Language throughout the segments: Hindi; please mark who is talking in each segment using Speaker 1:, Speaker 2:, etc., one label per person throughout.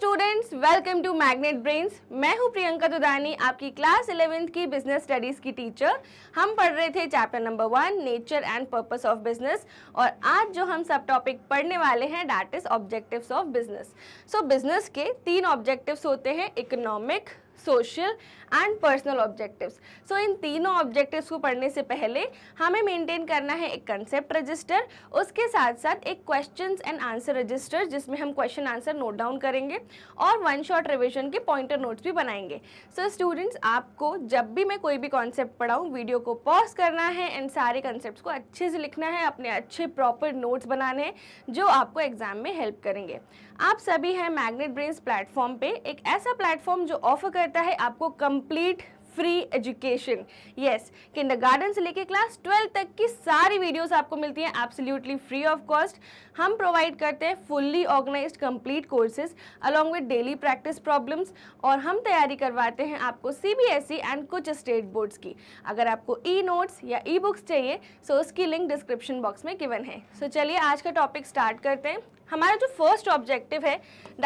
Speaker 1: Students welcome to magnet brains मैं हूं प्रियंका दुदानी आपकी क्लास इलेवेंथ की बिजनेस स्टडीज की टीचर हम पढ़ रहे थे chapter number one nature and purpose of business और आज जो हम सब टॉपिक पढ़ने वाले हैं that is objectives of business so business के तीन ऑब्जेक्टिव्स होते हैं economic social and personal objectives so इन तीनों ऑब्जेक्टिव्स को पढ़ने से पहले हमें मेंटेन करना है एक कंसेप्ट रजिस्टर उसके साथ साथ एक क्वेश्चन एंड आंसर रजिस्टर जिसमें हम क्वेश्चन आंसर नोट डाउन करेंगे और वन शॉट रिविजन के पॉइंटर नोट्स भी बनाएंगे सो so, स्टूडेंट्स आपको जब भी मैं कोई भी कॉन्सेप्ट पढ़ाऊँ वीडियो को पॉज करना है एंड सारे कंसेप्ट को अच्छे से लिखना है अपने अच्छे प्रॉपर नोट्स बनाने हैं जो आपको एग्जाम में हेल्प करेंगे आप सभी हैं मैग्नेट ब्रेन्स प्लेटफॉर्म पे एक ऐसा प्लेटफॉर्म जो ऑफर करता है आपको कम कंप्लीट फ्री एजुकेशन यस गार्डन से लेके क्लास ट्वेल्थ तक की सारी वीडियोस आपको मिलती हैं एब्सोल्युटली फ्री ऑफ कॉस्ट हम प्रोवाइड करते हैं fully organise complete courses along with daily practice problems और हम तैयारी करवाते हैं आपको C B S E and कुछ स्टेट बोर्ड्स की अगर आपको ई नोट्स या ई बुक्स चाहिए सो उसकी लिंक डिस्क्रिप्शन बॉक्स में गिवन है सो so, चलिए आज का टॉपिक स्टार्ट करते हैं हमारा जो फर्स्ट ऑब्जेक्टिव है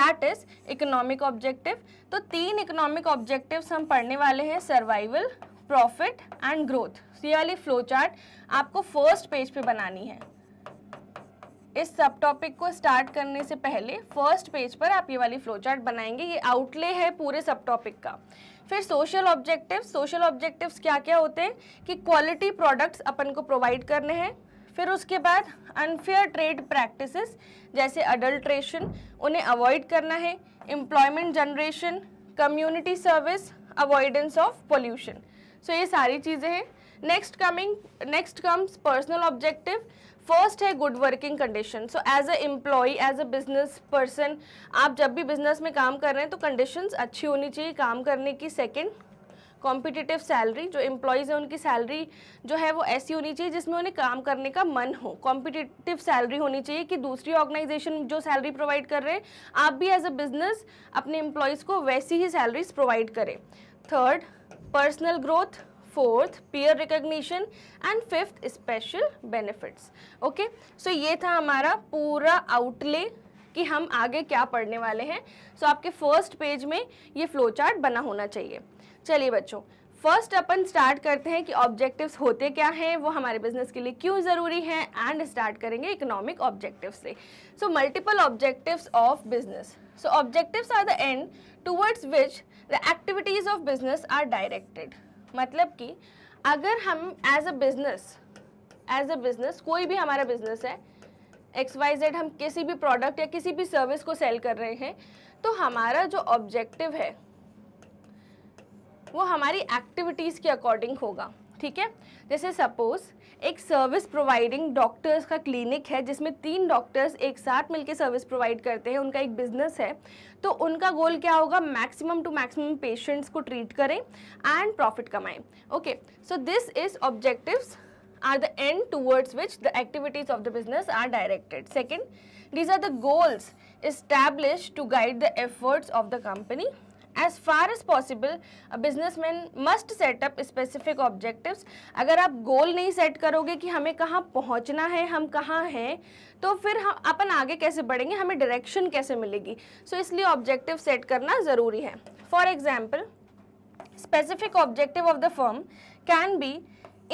Speaker 1: दैट इज़ इकोनॉमिक ऑब्जेक्टिव तो तीन इकोनॉमिक ऑब्जेक्टिव्स हम पढ़ने वाले हैं सर्वाइवल प्रॉफिट एंड ग्रोथ ये वाली फ्लो चार्ट आपको फर्स्ट पेज पे बनानी है इस सब टॉपिक को स्टार्ट करने से पहले फर्स्ट पेज पर आप ये वाली फ्लो चार्ट बनाएंगे ये आउटले है पूरे सब टॉपिक का फिर सोशल ऑब्जेक्टिव सोशल ऑब्जेक्टिव्स क्या क्या होते हैं कि क्वालिटी प्रोडक्ट्स अपन को प्रोवाइड करने हैं फिर उसके बाद अनफेयर ट्रेड प्रैक्टिसेस जैसे अडल्ट्रेशन उन्हें अवॉइड करना है employment generation community service avoidance of pollution so ये सारी चीज़ें हैं next coming next comes personal objective first है good working condition so as a employ as a business person आप जब भी बिजनेस में काम कर रहे हैं तो कंडीशंस अच्छी होनी चाहिए काम करने की सेकंड कॉम्पिटिटिव सैलरी जो एम्प्लॉयज़ हैं उनकी सैलरी जो है वो ऐसी होनी चाहिए जिसमें उन्हें काम करने का मन हो कॉम्पिटिटिव सैलरी होनी चाहिए कि दूसरी ऑर्गेनाइजेशन जो सैलरी प्रोवाइड कर रहे हैं आप भी एज अ बिजनेस अपने एम्प्लॉयज़ को वैसी ही सैलरीज प्रोवाइड करें third personal growth fourth peer recognition and fifth special benefits okay so ये था हमारा पूरा आउटले कि हम आगे क्या पढ़ने वाले हैं सो so, आपके फर्स्ट पेज में ये फ्लो चार्ट बना होना चाहिए चलिए बच्चों फर्स्ट अपन स्टार्ट करते हैं कि ऑब्जेक्टिव्स होते क्या हैं वो हमारे बिजनेस के लिए क्यों ज़रूरी हैं एंड स्टार्ट करेंगे इकोनॉमिक ऑब्जेक्टिव से so multiple objectives of business so objectives are the end towards which the activities of business are directed मतलब कि अगर हम as a business as a business कोई भी हमारा बिजनेस है एक्स वाई जेड हम किसी भी प्रोडक्ट या किसी भी सर्विस को सेल कर रहे हैं तो हमारा जो ऑब्जेक्टिव है वो हमारी एक्टिविटीज़ के अकॉर्डिंग होगा ठीक है जैसे सपोज़ एक सर्विस प्रोवाइडिंग डॉक्टर्स का क्लिनिक है जिसमें तीन डॉक्टर्स एक साथ मिलकर सर्विस प्रोवाइड करते हैं उनका एक बिजनेस है तो उनका गोल क्या होगा मैक्सिमम टू मैक्सिमम पेशेंट्स को ट्रीट करें एंड प्रॉफिट कमाएं okay so this is objectives are the end towards which the activities of the business are directed second these are the goals establish to guide the efforts of the company as far as possible business man must set up specific objective अगर आप गोल नहीं सेट करोगे कि हमें कहाँ पहुँचना है हम कहाँ हैं तो फिर हम अपन आगे कैसे बढ़ेंगे हमें डायरेक्शन कैसे मिलेगी सो so, इसलिए ऑब्जेक्टिव सेट करना ज़रूरी है for example specific objective of the firm can be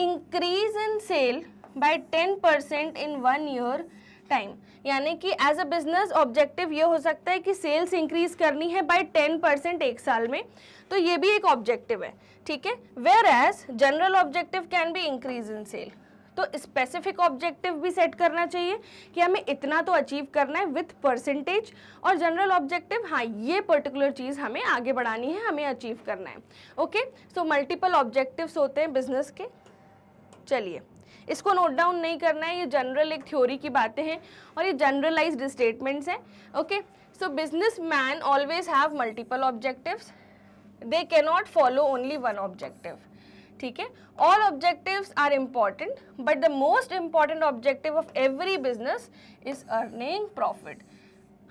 Speaker 1: increase in sale by ten percent in one year time यानी कि एज अ बिजनेस ऑब्जेक्टिव ये हो सकता है कि सेल्स इंक्रीज करनी है बाय टेन परसेंट एक साल में तो ये भी एक ऑब्जेक्टिव है ठीक है whereas general objective can be increase in sale तो स्पेसिफिक ऑब्जेक्टिव भी सेट करना चाहिए कि हमें इतना तो अचीव करना है विथ परसेंटेज और जनरल ऑब्जेक्टिव हाँ ये पर्टिकुलर चीज़ हमें आगे बढ़ानी है हमें अचीव करना है ओके सो मल्टीपल ऑब्जेक्टिव्स होते हैं बिजनेस के चलिए इसको नोट डाउन नहीं करना है ये जनरल एक थ्योरी की बातें हैं और ये जनरलाइज्ड स्टेटमेंट्स हैं okay so business man always have multiple objectives they cannot follow only one objective ठीक है all objectives are important but the most important objective of every business is earning profit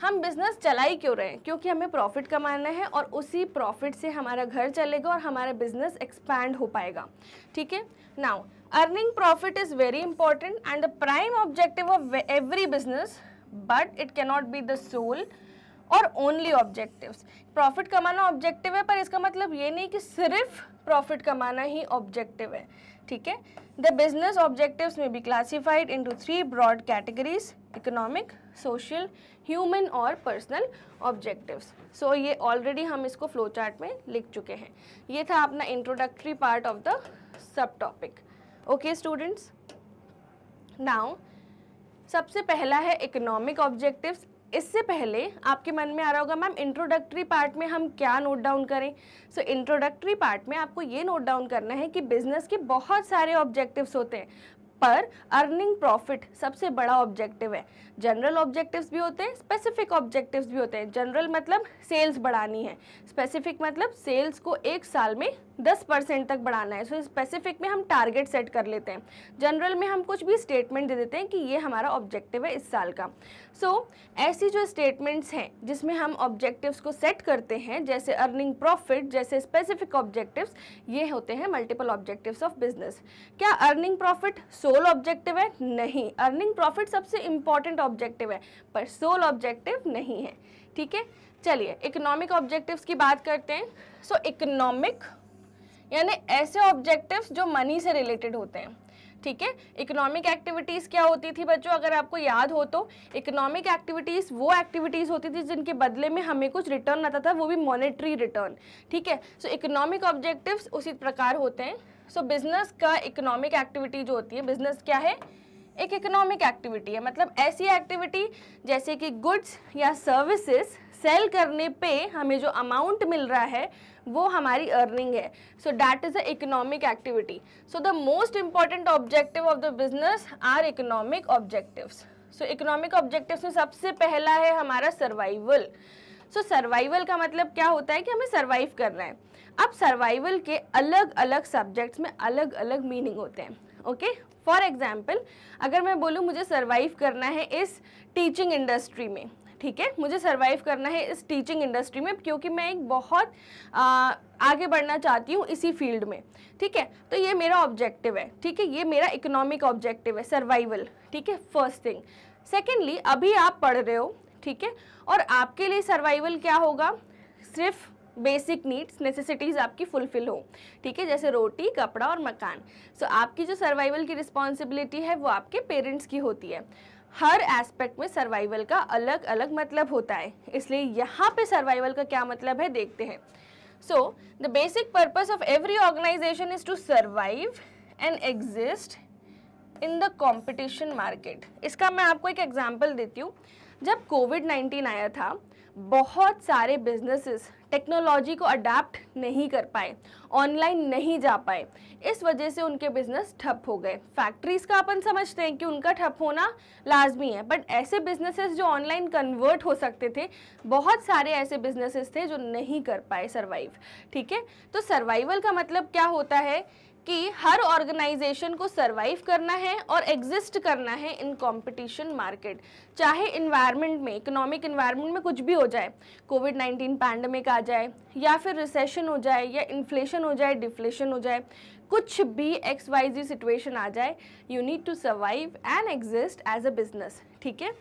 Speaker 1: हम बिज़नेस चला ही क्यों रहे हैं क्योंकि हमें प्रॉफिट कमाना है और उसी प्रॉफिट से हमारा घर चलेगा और हमारा बिज़नेस एक्सपैंड हो पाएगा ठीक है now earning profit is very important and the prime objective of every business but it can not be sole और ओनली ऑब्जेक्टिव प्रॉफिट कमाना ऑब्जेक्टिव है पर इसका मतलब ये नहीं कि सिर्फ प्रॉफिट कमाना ही ऑब्जेक्टिव है ठीक है the business objective may be classified into three broad categories economic social human और पर्सनल ऑब्जेक्टिव्स सो ये ऑलरेडी हम इसको फ्लो चार्ट में लिख चुके हैं ये था अपना introductory part of the subtopic okay students now सबसे पहला है इकोनॉमिक ऑब्जेक्टिव्स इससे पहले आपके मन में आ रहा होगा मैम इंट्रोडक्टरी पार्ट में हम क्या नोट डाउन करें सो इंट्रोडक्टरी पार्ट में आपको ये नोट डाउन करना है कि बिजनेस के बहुत सारे ऑब्जेक्टिव्स होते हैं पर अर्निंग प्रॉफिट सबसे बड़ा ऑब्जेक्टिव है जनरल ऑब्जेक्टिव्स भी होते हैं स्पेसिफिक ऑब्जेक्टिव्स भी होते हैं जनरल मतलब सेल्स बढ़ानी है स्पेसिफिक मतलब सेल्स को एक साल में दस परसेंट तक बढ़ाना है सो so, स्पेसिफिक में हम टारगेट सेट कर लेते हैं जनरल में हम कुछ भी स्टेटमेंट दे देते हैं कि ये हमारा ऑब्जेक्टिव है इस साल का सो so, ऐसी जो स्टेटमेंट्स हैं जिसमें हम ऑब्जेक्टिव्स को सेट करते हैं जैसे अर्निंग प्रॉफिट जैसे स्पेसिफिक ऑब्जेक्टिव्स ये होते हैं मल्टीपल ऑब्जेक्टिव्स ऑफ बिजनेस क्या अर्निंग प्रॉफिट सोल ऑब्जेक्टिव है नहीं अर्निंग प्रॉफिट सबसे इंपॉर्टेंट ऑब्जेक्टिव है पर सोल ऑब्जेक्टिव नहीं है ठीक है चलिए इकोनॉमिक ऑब्जेक्टिव्स की बात करते हैं सो इकोनॉमिक यानी ऐसे ऑब्जेक्टिव्स जो मनी से रिलेटेड होते हैं ठीक है इकोनॉमिक एक्टिविटीज़ क्या होती थी बच्चों अगर आपको याद हो तो इकोनॉमिक एक्टिविटीज़ वो एक्टिविटीज़ होती थी जिनके बदले में हमें कुछ रिटर्न आता था वो भी मॉनेटरी रिटर्न ठीक है सो इकोनॉमिक ऑब्जेक्टिव्स उसी प्रकार होते हैं सो so, बिजनेस का इकोनॉमिक एक्टिविटी जो होती है बिजनेस क्या है एक इकोनॉमिक एक्टिविटी है मतलब ऐसी एक्टिविटी जैसे कि गुड्स या सर्विसेज सेल करने पे हमें जो अमाउंट मिल रहा है वो हमारी अर्निंग है so that is a economic activity so the most important objective of the business are economic objectives so economic objectives में सबसे पहला है हमारा सर्वाइवल सो सर्वाइवल का मतलब क्या होता है कि हमें सर्वाइव करना है अब सर्वाइवल के अलग अलग सब्जेक्ट्स में अलग अलग मीनिंग होते हैं ओके फॉर एग्जाम्पल अगर मैं बोलूँ मुझे सर्वाइव करना है इस टीचिंग इंडस्ट्री में ठीक है मुझे सर्वाइव करना है इस टीचिंग इंडस्ट्री में क्योंकि मैं एक बहुत आ, आगे बढ़ना चाहती हूँ इसी फील्ड में ठीक है तो ये मेरा ऑब्जेक्टिव है ठीक है ये मेरा इकोनॉमिक ऑब्जेक्टिव है सर्वाइवल ठीक है फर्स्ट थिंग सेकेंडली अभी आप पढ़ रहे हो ठीक है और आपके लिए सर्वाइवल क्या होगा सिर्फ बेसिक नीड्स नेसेसिटीज़ आपकी फुलफिल हो ठीक है जैसे रोटी कपड़ा और मकान सो so, आपकी जो सर्वाइवल की रिस्पॉन्सिबिलिटी है वो आपके पेरेंट्स की होती है हर एस्पेक्ट में सर्वाइवल का अलग अलग मतलब होता है इसलिए यहाँ पे सर्वाइवल का क्या मतलब है देखते हैं so the basic purpose of every organisation is to survive and exist in the competition market इसका मैं आपको एक एग्जाम्पल देती हूँ जब कोविड 19 आया था बहुत सारे बिजनेसेस टेक्नोलॉजी को अडाप्ट नहीं कर पाए ऑनलाइन नहीं जा पाए इस वजह से उनके बिजनेस ठप हो गए फैक्ट्रीज का अपन समझते हैं कि उनका ठप होना लाजमी है बट ऐसे बिजनेसेस जो ऑनलाइन कन्वर्ट हो सकते थे बहुत सारे ऐसे बिजनेसेस थे जो नहीं कर पाए सर्वाइव ठीक है तो सर्वाइवल का मतलब क्या होता है कि हर ऑर्गेनाइजेशन को सर्वाइव करना है और एग्जिस्ट करना है इन कंपटीशन मार्केट चाहे इन्वायरमेंट में इकोनॉमिक इन्वायरमेंट में कुछ भी हो जाए कोविड नाइन्टीन पैंडमिक आ जाए या फिर रिसेशन हो जाए या इन्फ्लेशन हो जाए डिफ्लेशन हो जाए कुछ भी एक्स वाई जी सिचुएशन आ जाए you need to survive and exist as a business ठीक है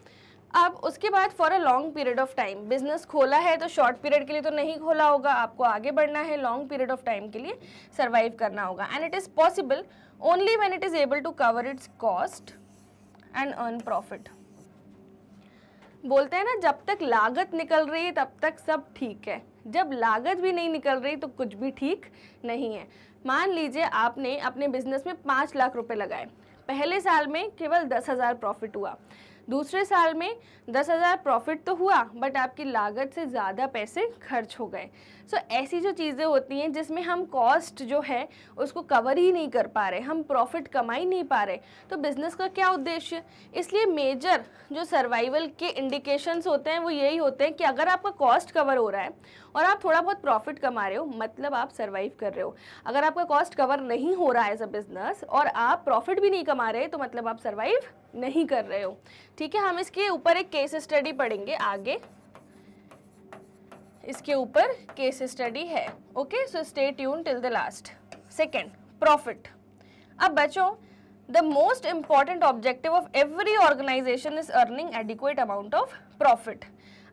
Speaker 1: अब उसके बाद for a long period of time business खोला है तो शॉर्ट पीरियड के लिए तो नहीं खोला होगा आपको आगे बढ़ना है लॉन्ग पीरियड ऑफ टाइम के लिए सर्वाइव करना होगा and it is possible only when it is able to cover its cost and earn profit बोलते हैं ना जब तक लागत निकल रही है तब तक सब ठीक है जब लागत भी नहीं निकल रही तो कुछ भी ठीक नहीं है मान लीजिए आपने अपने बिजनेस में पाँच लाख रुपए लगाए पहले साल में केवल दस हज़ार प्रॉफिट हुआ दूसरे साल में दस हज़ार प्रॉफिट तो हुआ बट आपकी लागत से ज़्यादा पैसे खर्च हो गए सो so, ऐसी जो चीज़ें होती हैं जिसमें हम कॉस्ट जो है उसको कवर ही नहीं कर पा रहे हम प्रॉफिट कमा ही नहीं पा रहे तो बिज़नेस का क्या उद्देश्य इसलिए मेजर जो सर्वाइवल के इंडिकेशंस होते हैं वो यही होते हैं कि अगर आपका कॉस्ट कवर हो रहा है और आप थोड़ा बहुत प्रॉफिट कमा रहे हो मतलब आप सर्वाइव कर रहे हो अगर आपका कॉस्ट कवर नहीं हो रहा है एज अ बिज़नेस और आप प्रॉफिट भी नहीं कमा रहे तो मतलब आप सर्वाइव नहीं कर रहे हो ठीक है हम इसके ऊपर एक केस स्टडी पढ़ेंगे आगे इसके ऊपर केस स्टडी है ओके सो स्टे यून till the last second profit अब बच्चों the most important objective of every organisation is earning adequate amount of profit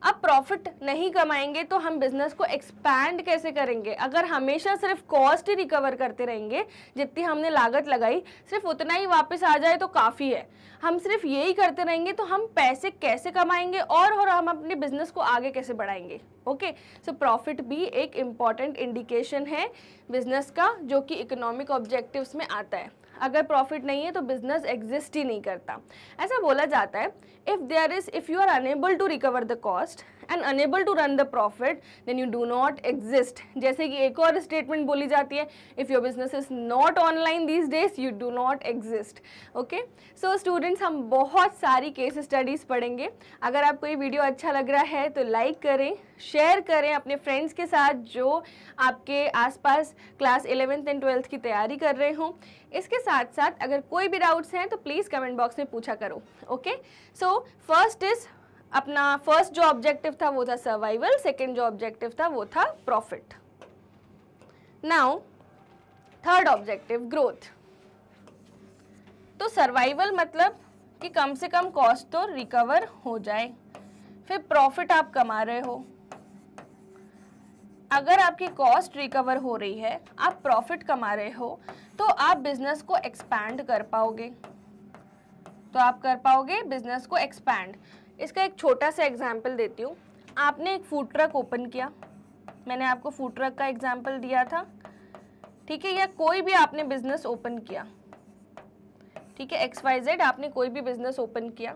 Speaker 1: अब प्रॉफिट नहीं कमाएंगे तो हम बिजनेस को एक्सपैंड कैसे करेंगे अगर हमेशा सिर्फ कॉस्ट ही रिकवर करते रहेंगे जितनी हमने लागत लगाई सिर्फ उतना ही वापस आ जाए तो काफ़ी है हम सिर्फ यही करते रहेंगे तो हम पैसे कैसे कमाएंगे और और हम अपने बिजनेस को आगे कैसे बढ़ाएंगे ओके सो प्रॉफिट भी एक इम्पॉर्टेंट इंडिकेशन है बिजनेस का जो कि इकोनॉमिक ऑब्जेक्टिव्स में आता है अगर प्रॉफिट नहीं है तो बिजनेस एग्जिस्ट ही नहीं करता ऐसा बोला जाता है if there is if you are unable to recover the cost and unable to earn the profit then you do not exist जैसे कि एक और स्टेटमेंट बोली जाती है if your business is not online these days you do not exist okay so students हम बहुत सारी केस स्टडीज़ पढ़ेंगे अगर आपको ये वीडियो अच्छा लग रहा है तो लाइक करें शेयर करें अपने फ्रेंड्स के साथ जो आपके आसपास क्लास इलेवेंथ एंड ट्वेल्थ की तैयारी कर रहे हों इसके साथ साथ अगर कोई भी डाउट्स हैं तो प्लीज़ कमेंट बॉक्स में पूछा करो ओके सो फर्स्ट इज़ अपना फर्स्ट जो ऑब्जेक्टिव था वो था सर्वाइवल सेकेंड जो ऑब्जेक्टिव था वो था profit now third objective growth तो सर्वाइवल मतलब कि कम से कम कॉस्ट तो रिकवर हो जाए फिर प्रॉफिट आप कमा रहे हो अगर आपकी कॉस्ट रिकवर हो रही है आप प्रॉफिट कमा रहे हो तो आप बिजनेस को एक्सपैंड कर पाओगे तो आप कर पाओगे बिजनेस को एक्सपैंड इसका एक छोटा सा एग्जाम्पल देती हूँ आपने एक फूड ट्रक ओपन किया मैंने आपको फूड ट्रक का एग्जाम्पल दिया था ठीक है या कोई भी आपने बिजनेस ओपन किया ठीक है एक्स वाई जेड आपने कोई भी बिजनेस ओपन किया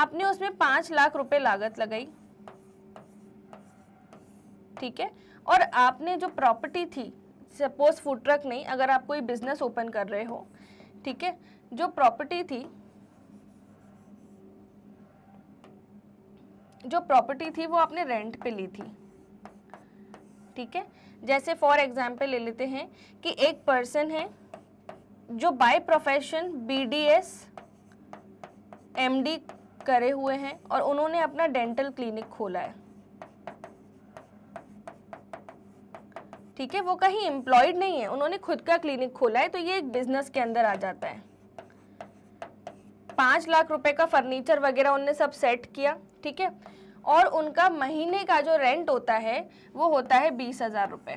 Speaker 1: आपने उसमें पाँच लाख रुपए लागत लगाई ठीक है और आपने जो प्रॉपर्टी थी सपोज फूड ट्रक नहीं अगर आप कोई बिजनेस ओपन कर रहे हो ठीक है जो प्रॉपर्टी थी जो प्रॉपर्टी थी वो आपने रेंट पे ली थी ठीक है जैसे फॉर एग्जाम्पल ले लेते हैं कि एक पर्सन है जो बाय प्रोफेशन बीडीएस एमडी करे हुए हैं और उन्होंने अपना डेंटल क्लिनिक खोला है ठीक है वो कहीं एम्प्लॉयड नहीं है उन्होंने खुद का क्लिनिक खोला है तो ये एक बिजनेस के अंदर आ जाता है पांच लाख रुपए का फर्नीचर वगैरह उनने सब सेट किया ठीक है और उनका महीने का जो रेंट होता है वो होता है बीस हज़ार रुपये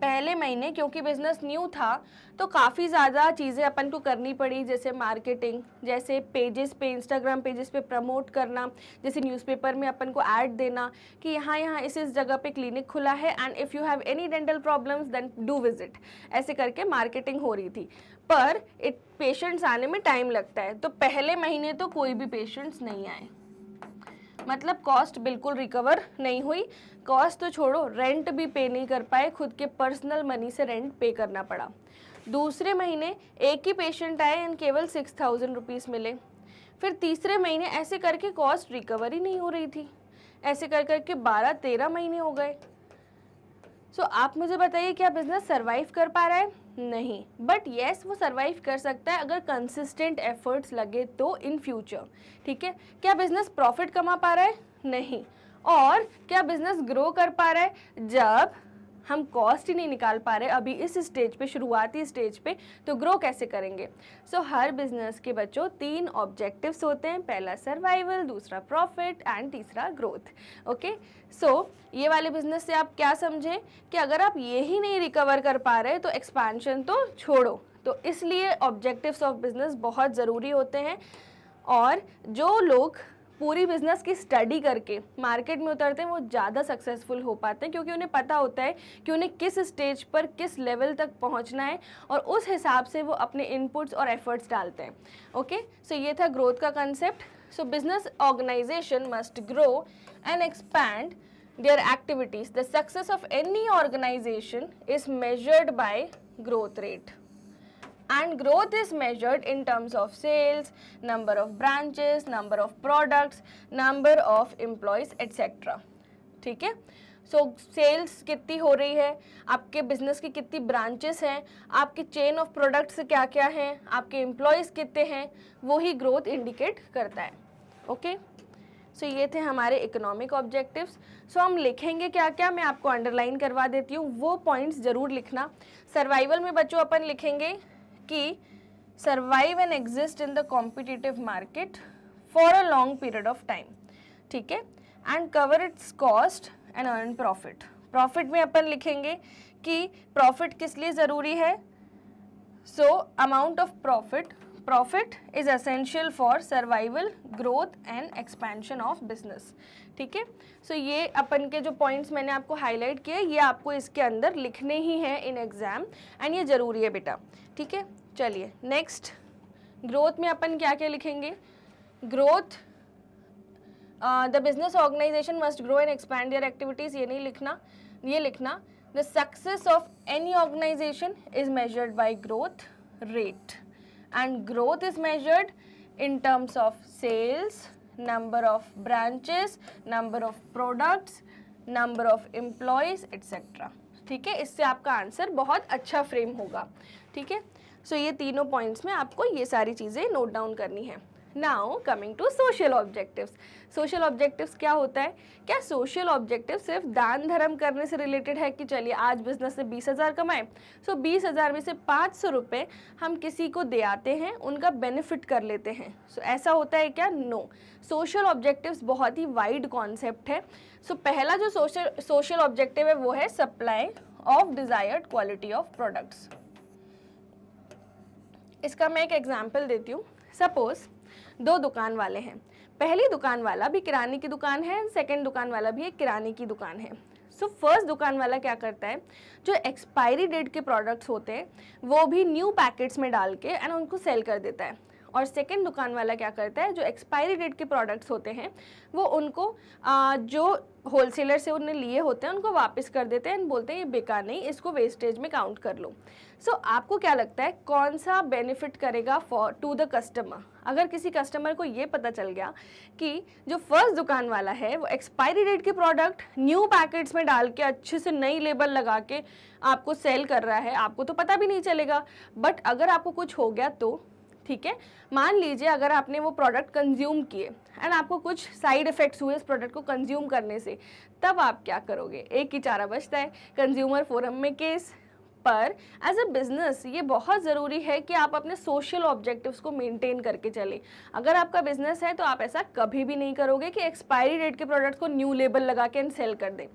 Speaker 1: पहले महीने क्योंकि बिज़नेस न्यू था तो काफ़ी ज़्यादा चीज़ें अपन को करनी पड़ी जैसे मार्केटिंग जैसे पेजेस पे इंस्टाग्राम पेजेस पे प्रमोट करना जैसे न्यूज़पेपर में अपन को ऐड देना कि यहाँ यहाँ इस इस जगह पे क्लिनिक खुला है and if you have any dental problems then do visit ऐसे करके मार्केटिंग हो रही थी पर पेशेंट्स आने में टाइम लगता है तो पहले महीने तो कोई भी पेशेंट्स नहीं आए मतलब कॉस्ट बिल्कुल रिकवर नहीं हुई कॉस्ट तो छोड़ो रेंट भी पे नहीं कर पाए खुद के पर्सनल मनी से रेंट पे करना पड़ा दूसरे महीने एक ही पेशेंट आए एंड केवल सिक्स थाउजेंड रुपीज़ मिले फिर तीसरे महीने ऐसे करके कॉस्ट ही नहीं हो रही थी ऐसे कर करके बारह तेरह महीने हो गए सो so, आप मुझे बताइए क्या बिज़नेस सर्वाइव कर पा रहा है नहीं बट येस yes, वो सर्वाइव कर सकता है अगर कंसिस्टेंट एफर्ट्स लगे तो इन फ्यूचर ठीक है क्या बिजनेस प्रॉफिट कमा पा रहा है नहीं और क्या बिजनेस ग्रो कर पा रहा है जब हम कॉस्ट ही नहीं निकाल पा रहे अभी इस स्टेज पे शुरुआती स्टेज पे तो ग्रो कैसे करेंगे सो so, हर बिजनेस के बच्चों तीन ऑब्जेक्टिव्स होते हैं पहला सर्वाइवल दूसरा प्रॉफिट एंड तीसरा ग्रोथ ओके सो ये वाले बिजनेस से आप क्या समझें कि अगर आप ये ही नहीं रिकवर कर पा रहे तो एक्सपेंशन तो छोड़ो तो इसलिए ऑब्जेक्टिव्स ऑफ बिजनेस बहुत ज़रूरी होते हैं और जो लोग पूरी बिजनेस की स्टडी करके मार्केट में उतरते हैं वो ज़्यादा सक्सेसफुल हो पाते हैं क्योंकि उन्हें पता होता है कि उन्हें किस स्टेज पर किस लेवल तक पहुंचना है और उस हिसाब से वो अपने इनपुट्स और एफर्ट्स डालते हैं ओके सो ये था ग्रोथ का concept so business organisation must grow and expand their activities the success of any organisation is measured by growth rate and growth is measured in terms of sales, number of branches, number of products, number of employees etc. ठीक है सो सेल्स कितनी हो रही है आपके बिजनेस की कितनी ब्रांचेस हैं आपके चेन ऑफ प्रोडक्ट्स क्या क्या हैं आपके एम्प्लॉयज़ कितने हैं वो ही ग्रोथ इंडिकेट करता है ओके okay? सो so, ये थे हमारे इकोनॉमिक ऑब्जेक्टिव्स सो हम लिखेंगे क्या क्या मैं आपको अंडरलाइन करवा देती हूँ वो पॉइंट्स ज़रूर लिखना सर्वाइवल में बच्चों अपन लिखेंगे कि survive and exist in the competitive market for a long period of time ठीक है and cover its cost and earn profit profit में अपन लिखेंगे कि प्रॉफिट किस लिए ज़रूरी है so amount of profit profit is essential for survival growth and expansion of business ठीक है सो ये अपन के जो पॉइंट्स मैंने आपको हाईलाइट किए ये आपको इसके अंदर लिखने ही हैं इन एग्ज़ाम एंड ये ज़रूरी है बेटा ठीक है चलिए नेक्स्ट ग्रोथ में अपन क्या क्या लिखेंगे growth the business organisation must grow and expand their activities ये नहीं लिखना ये लिखना the success of any organisation is measured by growth rate and growth is measured in terms of sales, number of branches, number of products, number of employees etc. ठीक है इससे आपका आंसर बहुत अच्छा फ्रेम होगा ठीक है सो ये तीनों पॉइंट्स में आपको ये सारी चीज़ें नोट डाउन करनी है now coming to social objectives social objectives क्या होता है क्या सोशल ऑब्जेक्टिव सिर्फ दान धर्म करने से रिलेटेड है कि चलिए आज बिजनेस से बीस हज़ार कमाए सो बीस हज़ार में से पाँच सौ रुपये हम किसी को दे आते हैं उनका बेनिफिट कर लेते हैं सो so, ऐसा होता है क्या नो सोशल ऑब्जेक्टिव्स बहुत ही वाइड कॉन्सेप्ट है सो so, पहला जो सोशल सोशल ऑब्जेक्टिव है वो है supply of desired quality of products इसका मैं एक एग्जाम्पल देती हूँ सपोज़ दो दुकान वाले हैं पहली दुकान वाला भी किराने की दुकान है सेकेंड दुकान वाला भी एक किराने की दुकान है सो so, फर्स्ट दुकान वाला क्या करता है जो एक्सपायरी डेट के प्रोडक्ट्स होते हैं वो भी न्यू पैकेट्स में डाल के एंड उनको सेल कर देता है और सेकेंड दुकान वाला क्या करता है जो एक्सपायरी डेट के प्रोडक्ट्स होते हैं वो उनको आ, जो होलसेलर से उन्हें लिए होते हैं उनको वापस कर देते हैं बोलते हैं ये बेकार नहीं इसको वेस्टेज में काउंट कर लो सो so, आपको क्या लगता है कौन सा बेनिफिट करेगा फॉर टू द कस्टमर अगर किसी कस्टमर को ये पता चल गया कि जो फर्स्ट दुकान वाला है वो एक्सपायरी डेट के प्रोडक्ट न्यू पैकेट्स में डाल के अच्छे से नई लेबल लगा के आपको सेल कर रहा है आपको तो पता भी नहीं चलेगा बट अगर आपको कुछ हो गया तो ठीक है मान लीजिए अगर आपने वो प्रोडक्ट कंज्यूम किए एंड आपको कुछ साइड इफ़ेक्ट्स हुए इस प्रोडक्ट को कंज्यूम करने से तब आप क्या करोगे एक ही चारा बचता है कंज्यूमर फोरम में केस पर एज अ बिज़नेस ये बहुत ज़रूरी है कि आप अपने सोशल ऑब्जेक्टिव्स को मेंटेन करके चलें अगर आपका बिज़नेस है तो आप ऐसा कभी भी नहीं करोगे कि एक्सपायरी डेट के प्रोडक्ट्स को न्यू लेबल लगा के एंड सेल कर दें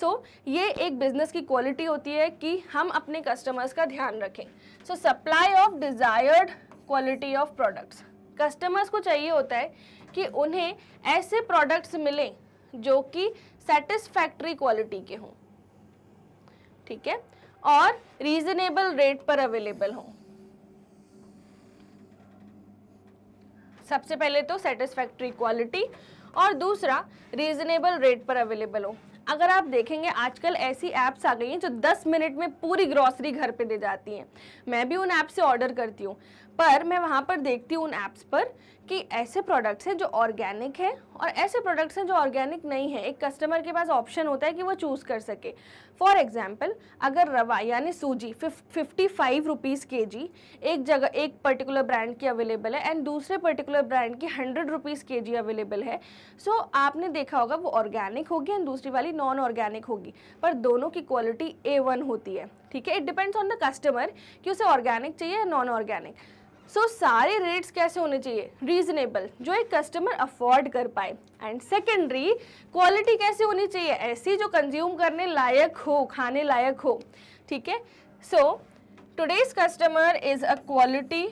Speaker 1: सो so, ये एक बिज़नेस की क्वालिटी होती है कि हम अपने कस्टमर्स का ध्यान रखें so supply of desired quality of products customers को चाहिए होता है कि उन्हें ऐसे प्रोडक्ट्स मिलें जो कि सेटिस्फैक्ट्री क्वालिटी के हों ठीक है और रीजनेबल रेट पर अवेलेबल हों सबसे पहले तो सेटिस्फैक्ट्री क्वालिटी और दूसरा रीजनेबल रेट पर अवेलेबल हो अगर आप देखेंगे आजकल ऐसी ऐप्स आ गई हैं जो 10 मिनट में पूरी ग्रॉसरी घर पे दे जाती हैं मैं भी उन ऐप्स से ऑर्डर करती हूँ पर मैं वहाँ पर देखती हूँ उन ऐप्स पर कि ऐसे प्रोडक्ट्स हैं जो ऑर्गेनिक है और ऐसे प्रोडक्ट्स हैं जो ऑर्गेनिक नहीं है एक कस्टमर के पास ऑप्शन होता है कि वो चूज़ कर सके फॉर एग्जाम्पल अगर रवा यानी सूजी फिफ्टी फाइव रुपीज़ के जी एक जगह एक पर्टिकुलर ब्रांड की अवेलेबल है एंड दूसरे पर्टिकुलर ब्रांड की हंड्रेड रुपीज़ के जी अवेलेबल है सो so, आपने देखा होगा वो ऑर्गेनिक होगी एंड दूसरी वाली नॉन ऑर्गेनिक होगी पर दोनों की क्वालिटी ए वन होती है ठीक है it depends on the customer कि उसे ऑर्गेनिक चाहिए या नॉन ऑर्गेनिक सो so, सारे रेट्स कैसे होने चाहिए रीजनेबल जो एक कस्टमर अफोर्ड कर पाए एंड सेकेंडरी क्वालिटी कैसे होनी चाहिए ऐसी जो कंज्यूम करने लायक हो खाने लायक हो ठीक है so today's customer is a quality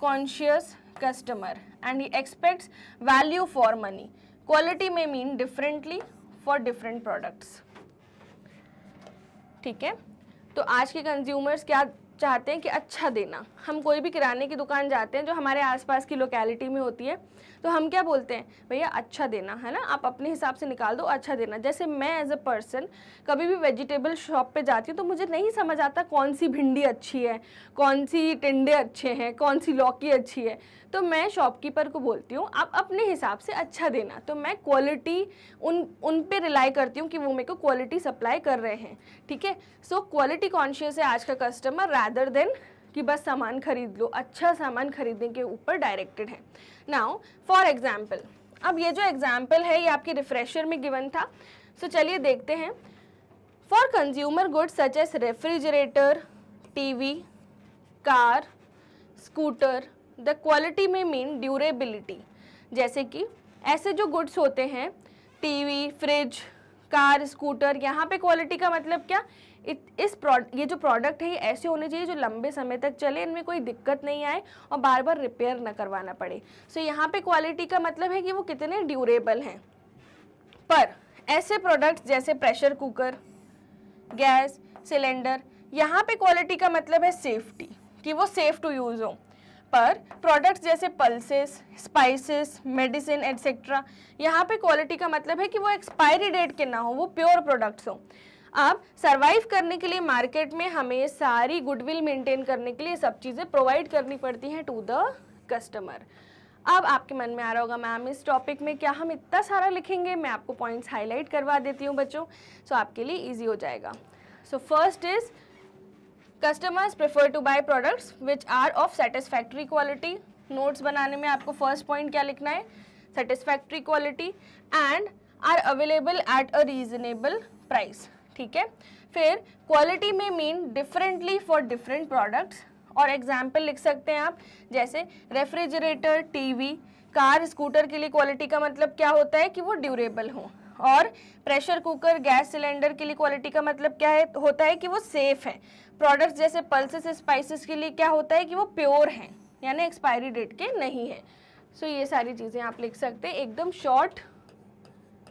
Speaker 1: conscious customer and he expects value for money quality may mean differently for different products ठीक है तो आज के कंज्यूमर्स क्या चाहते हैं कि अच्छा देना हम कोई भी किराने की दुकान जाते हैं जो हमारे आसपास की लोकेलिटी में होती है तो हम क्या बोलते हैं भैया अच्छा देना है ना आप अपने हिसाब से निकाल दो अच्छा देना जैसे मैं एज अ पर्सन कभी भी वेजिटेबल शॉप पे जाती हूँ तो मुझे नहीं समझ आता कौन सी भिंडी अच्छी है कौन सी टिंडे अच्छे हैं कौन सी लौकी अच्छी है तो मैं शॉपकीपर को बोलती हूँ आप अपने हिसाब से अच्छा देना तो मैं क्वालिटी उन उन पे रिलाई करती हूँ कि वो मेरे को क्वालिटी सप्लाई कर रहे हैं ठीक है सो क्वालिटी कॉन्शियस है आज का कस्टमर रैदर देन कि बस सामान खरीद लो अच्छा सामान खरीदने के ऊपर डायरेक्टेड है नाउ फॉर एग्जाम्पल अब ये जो एग्जाम्पल है ये आपके रिफ्रेशर में गिवन था सो so, चलिए देखते हैं for consumer goods such as refrigerator TV car scooter the quality may mean durability जैसे कि ऐसे जो गुड्स होते हैं टीवी फ्रिज कार स्कूटर यहाँ पे क्वालिटी का मतलब क्या इस प्रोड ये जो प्रोडक्ट है ये ऐसे होने चाहिए जो लंबे समय तक चले इनमें कोई दिक्कत नहीं आए और बार बार रिपेयर ना करवाना पड़े सो so, यहाँ पे क्वालिटी का मतलब है कि वो कितने ड्यूरेबल हैं पर ऐसे प्रोडक्ट्स जैसे प्रेशर कुकर गैस सिलेंडर यहाँ पे क्वालिटी का मतलब है सेफ्टी कि वो सेफ़ टू यूज़ हो पर प्रोडक्ट्स जैसे पल्सेस स्पाइसेस मेडिसिन एट्सेट्रा यहाँ पे क्वालिटी का मतलब है कि वो एक्सपायरी डेट के ना हो वो प्योर प्रोडक्ट्स हों अब सरवाइव करने के लिए मार्केट में हमें सारी गुडविल मेंटेन करने के लिए सब चीज़ें प्रोवाइड करनी पड़ती हैं टू द कस्टमर अब आपके मन में आ रहा होगा मैम इस टॉपिक में क्या हम इतना सारा लिखेंगे मैं आपको पॉइंट्स हाईलाइट करवा देती हूँ बच्चों सो so, आपके लिए ईजी हो जाएगा so first is customers prefer to buy products which are of satisfactory quality notes बनाने में आपको फर्स्ट पॉइंट क्या लिखना है satisfactory quality and are available at a reasonable price ठीक है फिर quality may mean differently for different products और एग्जाम्पल लिख सकते हैं आप जैसे रेफ्रिजरेटर टीवी कार स्कूटर के लिए क्वालिटी का मतलब क्या होता है कि वो ड्यूरेबल हो और प्रेशर कुकर गैस सिलेंडर के लिए क्वालिटी का मतलब क्या है होता है कि वो सेफ़ है प्रोडक्ट्स जैसे पल्सेस स्पाइसेस के लिए क्या होता है कि वो प्योर हैं यानी एक्सपायरी डेट के नहीं है सो so, ये सारी चीज़ें आप लिख सकते हैं एकदम शॉर्ट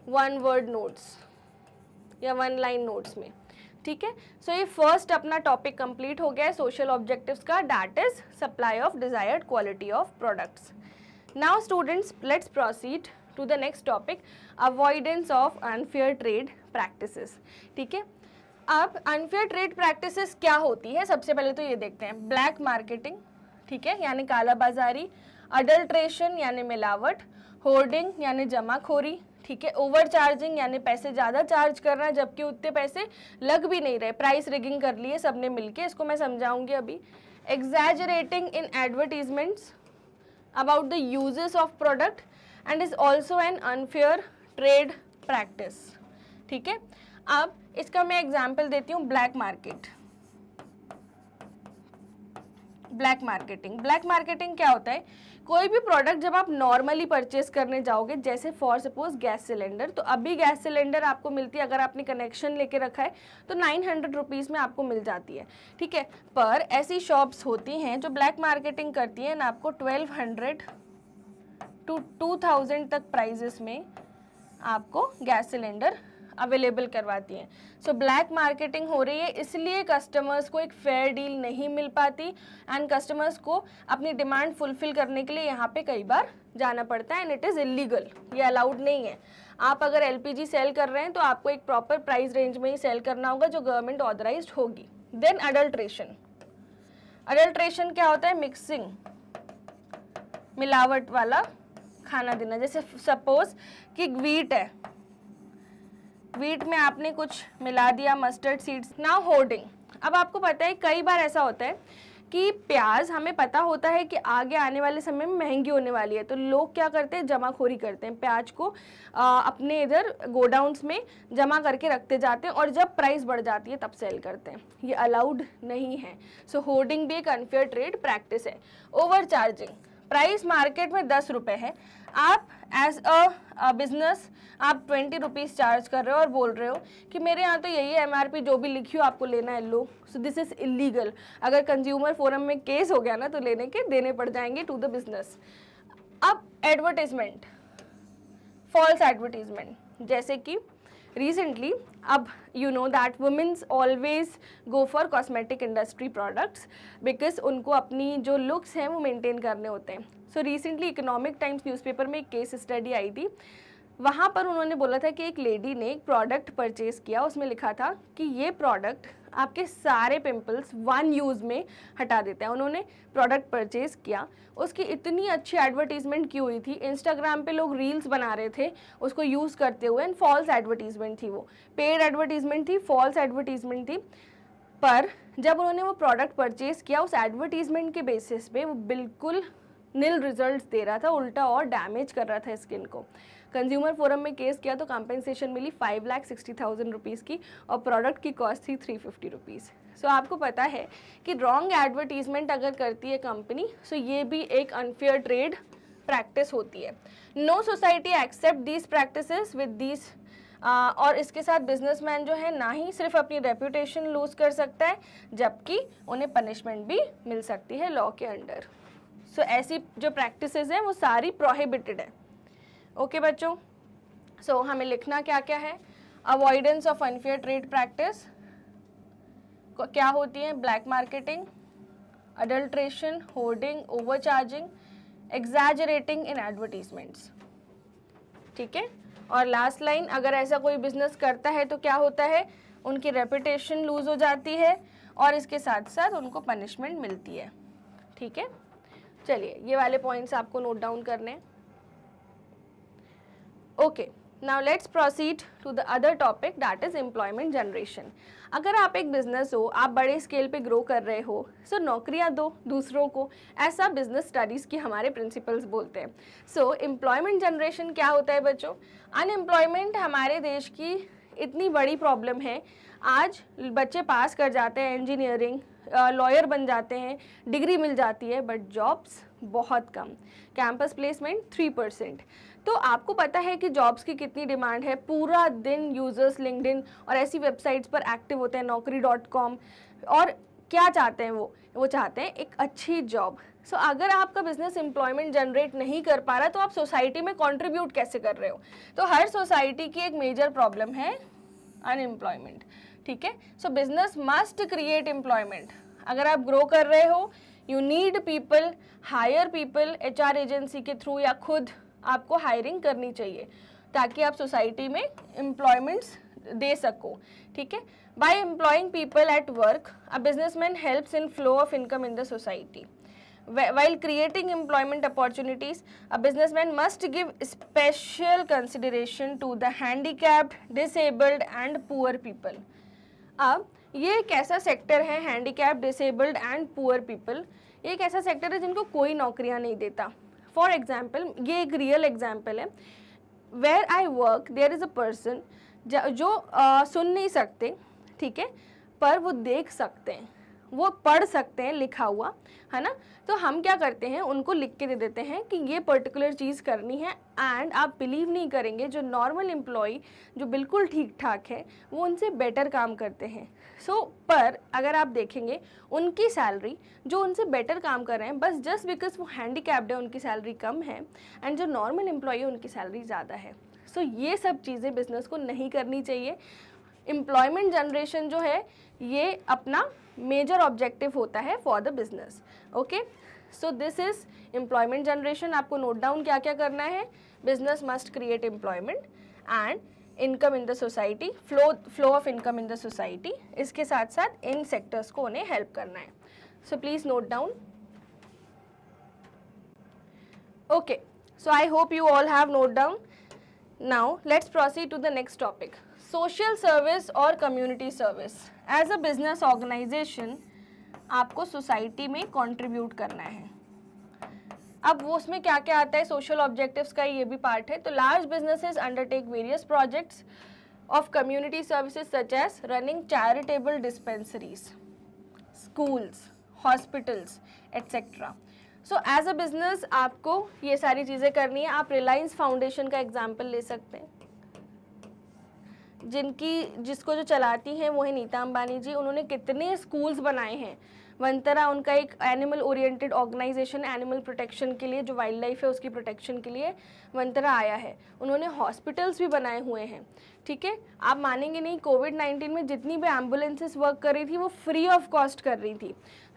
Speaker 1: वन वर्ड नोट्स या वन लाइन नोट्स में ठीक है सो ये फर्स्ट अपना टॉपिक कंप्लीट हो गया है सोशल ऑब्जेक्टिव्स का that is supply of desired quality of products now students let's proceed to the next topic avoidance of unfair trade practice ठीक है अब अनफेयर ट्रेड प्रैक्टिस क्या होती है सबसे पहले तो ये देखते हैं ब्लैक मार्केटिंग ठीक है यानी कालाबाजारी अडल्ट्रेशन यानी मिलावट होर्डिंग यानी जमाखोरी ठीक है ओवर चार्जिंग यानी पैसे ज़्यादा चार्ज कर जबकि उतने पैसे लग भी नहीं रहे प्राइस रिगिंग कर लिए सबने मिलके इसको मैं समझाऊंगी अभी exaggerating in advertisements about the uses of product and is also an unfair trade practice ठीक है अब इसका मैं एग्जाम्पल देती हूँ black market black marketing black marketing क्या होता है कोई भी प्रोडक्ट जब आप नॉर्मली परचेस करने जाओगे जैसे फॉर सपोज गैस सिलेंडर तो अभी गैस सिलेंडर आपको मिलती है अगर आपने कनेक्शन लेके रखा है तो नाइन हंड्रेड रुपीज़ में आपको मिल जाती है ठीक है पर ऐसी शॉप्स होती हैं जो ब्लैक मार्केटिंग करती हैं ना आपको twelve hundred to two thousand तक प्राइजेस में आपको गैस सिलेंडर अवेलेबल करवाती हैं सो ब्लैक मार्केटिंग हो रही है इसलिए कस्टमर्स को एक फेयर डील नहीं मिल पाती एंड कस्टमर्स को अपनी डिमांड फुलफिल करने के लिए यहाँ पे कई बार जाना पड़ता है एंड इट इज़ इलीगल ये अलाउड नहीं है आप अगर एल सेल कर रहे हैं तो आपको एक प्रॉपर प्राइस रेंज में ही सेल करना होगा जो गवर्नमेंट ऑथराइज होगी देन अडल्ट्रेशन अडल्ट्रेशन क्या होता है मिक्सिंग मिलावट वाला खाना देना जैसे सपोज कि वीट है वीट में आपने कुछ मिला दिया मस्टर्ड सीड्स नाउ होर्डिंग अब आपको पता है कई बार ऐसा होता है कि प्याज हमें पता होता है कि आगे आने वाले समय में महंगी होने वाली है तो लोग क्या करते हैं जमाखोरी करते हैं प्याज को आ, अपने इधर गोडाउंस में जमा करके रखते जाते हैं और जब प्राइस बढ़ जाती है तब सेल करते हैं ये अलाउड नहीं है सो so, होर्डिंग भी एक अनफेयर ट्रेड प्रैक्टिस है ओवर चार्जिंग प्राइस मार्केट में दस रुपये है आप एज अ बिजनेस आप ट्वेंटी रुपीज़ चार्ज कर रहे हो और बोल रहे हो कि मेरे यहाँ तो यही है पी जो भी लिखी हो आपको लेना है लो सो दिस इज़ इलीगल अगर कंज्यूमर फोरम में केस हो गया ना तो लेने के देने पड़ जाएंगे टू द बिजनेस अब एडवर्टीजमेंट फॉल्स एडवर्टीजमेंट जैसे कि रिसेंटली अब you know that womens always go for cosmetic industry products because उनको अपनी जो लुक्स हैं वो मेंटेन करने होते हैं so recently Economic Times newspaper में एक केस स्टडी आई थी वहाँ पर उन्होंने बोला था कि एक लेडी ने एक प्रोडक्ट परचेज किया उसमें लिखा था कि ये प्रोडक्ट आपके सारे पिंपल्स वन यूज़ में हटा देता है उन्होंने प्रोडक्ट परचेज़ किया उसकी इतनी अच्छी एडवर्टीज़मेंट की हुई थी इंस्टाग्राम पे लोग रील्स बना रहे थे उसको यूज़ करते हुए एंड फॉल्स एडवर्टीज़मेंट थी वो पेड एडवर्टीज़मेंट थी फॉल्स एडवर्टीज़मेंट थी पर जब उन्होंने वो प्रोडक्ट परचेज़ किया उस एडवर्टीज़मेंट के बेसिस पे वो बिल्कुल निल रिजल्ट्स दे रहा था उल्टा और डैमेज कर रहा था स्किन को कंज्यूमर फोरम में केस किया तो कॉम्पेंसेशन मिली five lakh sixty thousand rupees की और प्रोडक्ट की कॉस्ट थी थ्री फिफ्टी रुपीज़ सो आपको पता है कि रॉन्ग एडवर्टीजमेंट अगर करती है कंपनी सो so ये भी एक अनफेयर ट्रेड प्रैक्टिस होती है no society accept these practice with these और इसके साथ बिजनेसमैन जो है ना ही सिर्फ अपनी रेपुटेशन लूज़ कर सकता है जबकि उन्हें पनिशमेंट भी मिल सकती है लॉ के अंडर सो so, ऐसी जो प्रैक्टिसेस हैं वो सारी प्रोहिबिटेड है ओके okay, बच्चों सो so, हमें लिखना क्या क्या है avoidance of unfair trade practice क्या होती है black marketing adulteration hoarding overcharging exaggerating in advertisements ठीक है और लास्ट लाइन अगर ऐसा कोई बिजनेस करता है तो क्या होता है उनकी रेपुटेशन लूज़ हो जाती है और इसके साथ साथ उनको पनिशमेंट मिलती है ठीक है चलिए ये वाले पॉइंट्स आपको नोट डाउन करने okay now let's proceed to the other topic that is employment generation अगर आप एक बिज़नेस हो आप बड़े स्केल पे ग्रो कर रहे हो सो so नौकरियां दो दूसरों को ऐसा बिजनेस स्टडीज़ की हमारे प्रिंसिपल्स बोलते हैं सो एम्प्लॉयमेंट जनरेशन क्या होता है बच्चों अनएम्प्लॉयमेंट हमारे देश की इतनी बड़ी प्रॉब्लम है आज बच्चे पास कर जाते हैं इंजीनियरिंग लॉयर बन जाते हैं डिग्री मिल जाती है बट जॉब्स बहुत कम कैंपस प्लेसमेंट थ्री परसेंट तो आपको पता है कि जॉब्स की कितनी डिमांड है पूरा दिन यूज़र्स लिंकड और ऐसी वेबसाइट्स पर एक्टिव होते हैं नौकरी डॉट कॉम और क्या चाहते हैं वो वो चाहते हैं एक अच्छी जॉब सो so, अगर आपका बिजनेस एम्प्लॉयमेंट जनरेट नहीं कर पा रहा तो आप सोसाइटी में कंट्रीब्यूट कैसे कर रहे हो तो हर सोसाइटी की एक मेजर प्रॉब्लम है अनएम्प्लॉयमेंट ठीक है so business must create employment अगर आप ग्रो कर रहे हो you need people hire people H agency के थ्रू या खुद आपको हायरिंग करनी चाहिए ताकि आप सोसाइटी में एम्प्लॉयमेंट्स दे सको ठीक है by employing people at work a businessman helps in flow of income in the society while creating employment opportunities a businessman must give special consideration to the handicapped disabled and poor people अब ये एक ऐसा सेक्टर है handicap disabled and poor people ये एक ऐसा सेक्टर है जिनको कोई नौकरियां नहीं देता फॉर एग्जाम्पल ये एक रियल एग्जाम्पल है where I work there is a person जो आ, सुन नहीं सकते ठीक है पर वो देख सकते हैं वो पढ़ सकते हैं लिखा हुआ है ना तो हम क्या करते हैं उनको लिख के दे देते हैं कि ये पर्टिकुलर चीज़ करनी है एंड आप बिलीव नहीं करेंगे जो नॉर्मल एम्प्लॉय जो बिल्कुल ठीक ठाक है वो उनसे बेटर काम करते हैं सो so, पर अगर आप देखेंगे उनकी सैलरी जो उनसे बेटर काम कर रहे हैं बस जस्ट बिकॉज वो हैंडी है उनकी सैलरी कम है एंड जो नॉर्मल एम्प्लॉय है उनकी सैलरी ज़्यादा है सो so, ये सब चीज़ें बिजनेस को नहीं करनी चाहिए एम्प्लॉयमेंट जनरेशन जो है ये अपना मेजर ऑब्जेक्टिव होता है for the business okay so this is employment generation आपको नोट डाउन क्या क्या करना है business must create employment and income in the society flow flow of income in the society इसके साथ साथ इन सेक्टर्स को उन्हें हेल्प करना है so please note down okay so I hope you all have note down now let's proceed to the next topic social service और community service as a business organization आपको सोसाइटी में कंट्रीब्यूट करना है अब वो उसमें क्या क्या आता है सोशल ऑब्जेक्टिव्स का ये भी पार्ट है तो large businesses undertake various projects of community services such as running charitable dispensaries schools hospitals etcetera so as a business आपको ये सारी चीज़ें करनी है आप रिलायंस फाउंडेशन का एग्जाम्पल ले सकते हैं जिनकी जिसको जो चलाती हैं वो है नीता अंबानी जी उन्होंने कितने स्कूल्स बनाए हैं वंतरा उनका एक animal oriented organization animal protection के लिए जो वाइल्ड लाइफ है उसकी प्रोटेक्शन के लिए वंतरा आया है उन्होंने हॉस्पिटल्स भी बनाए हुए हैं ठीक है आप मानेंगे नहीं कोविड 19 में जितनी भी एम्बुलेंसेस वर्क कर रही थी वो फ्री ऑफ कॉस्ट कर रही थी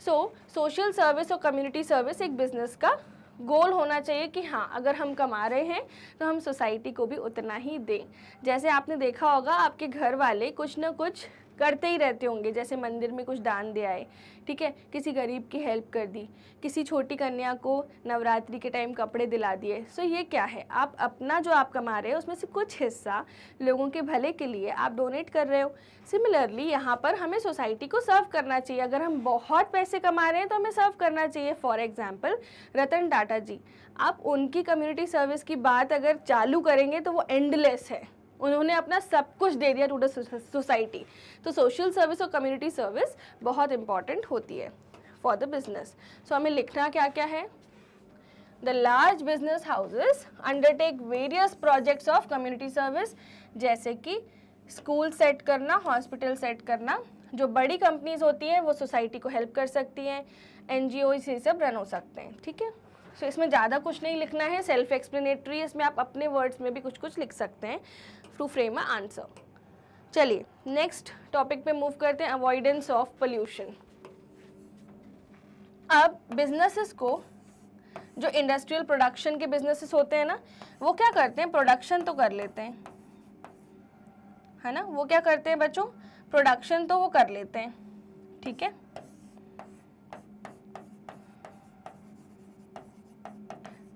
Speaker 1: सो सोशल सर्विस और कम्युनिटी सर्विस एक बिजनेस का गोल होना चाहिए कि हाँ अगर हम कमा रहे हैं तो हम सोसाइटी को भी उतना ही दें जैसे आपने देखा होगा आपके घर वाले कुछ ना कुछ करते ही रहते होंगे जैसे मंदिर में कुछ दान दे आए ठीक है किसी गरीब की हेल्प कर दी किसी छोटी कन्या को नवरात्रि के टाइम कपड़े दिला दिए सो ये क्या है आप अपना जो आप कमा रहे हो उसमें से कुछ हिस्सा लोगों के भले के लिए आप डोनेट कर रहे हो सिमिलरली यहाँ पर हमें सोसाइटी को सर्व करना चाहिए अगर हम बहुत पैसे कमा रहे हैं तो हमें सर्व करना चाहिए फॉर एग्जाम्पल रतन टाटा जी आप उनकी कम्युनिटी सर्विस की बात अगर चालू करेंगे तो वो एंडलेस है उन्होंने अपना सब कुछ दे दिया टू द सोसाइटी तो सोशल सर्विस और कम्युनिटी सर्विस बहुत इंपॉर्टेंट होती है फॉर द बिजनेस सो हमें लिखना क्या क्या है the large business houses undertake various projects of community service जैसे कि स्कूल सेट करना हॉस्पिटल सेट करना जो बड़ी कंपनीज होती हैं वो सोसाइटी को हेल्प कर सकती हैं एन जी ये सब रन हो सकते हैं ठीक है सो so, इसमें ज़्यादा कुछ नहीं लिखना है सेल्फ एक्सप्लेनेटरी इसमें आप अपने वर्ड्स में भी कुछ कुछ लिख सकते हैं टू फ्रेम अ आंसर चलिए नेक्स्ट टॉपिक पे मूव करते हैं अवॉइडेंस ऑफ पोल्यूशन अब बिजनेसेस को जो इंडस्ट्रियल प्रोडक्शन के बिजनेसेस होते हैं ना वो क्या करते हैं प्रोडक्शन तो कर लेते हैं है ना वो क्या करते हैं बच्चों प्रोडक्शन तो वो कर लेते हैं ठीक है